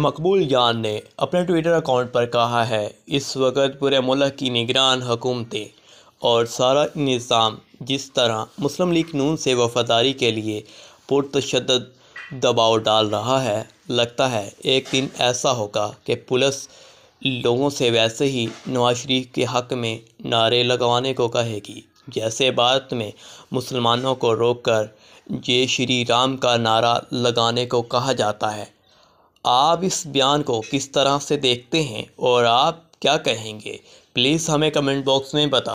मकबूल जान ने अपने ट्विटर अकाउंट पर कहा है इस वक्त पूरे मुल्क की निगरान हुकूमतें और सारा निज़ाम जिस तरह मुस्लिम लीग नून से वफादारी के लिए पुरतशद दबाव डाल रहा है लगता है एक दिन ऐसा होगा कि पुलिस लोगों से वैसे ही नवाज शरीफ के हक़ में नारे लगवाने को कहेगी जैसे भारत में मुसलमानों को रोककर जय श्री राम का नारा लगाने को कहा जाता है आप इस बयान को किस तरह से देखते हैं और आप क्या कहेंगे प्लीज़ हमें कमेंट बॉक्स में बता